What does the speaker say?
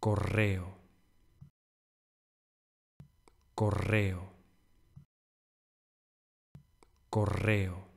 correo, correo, correo.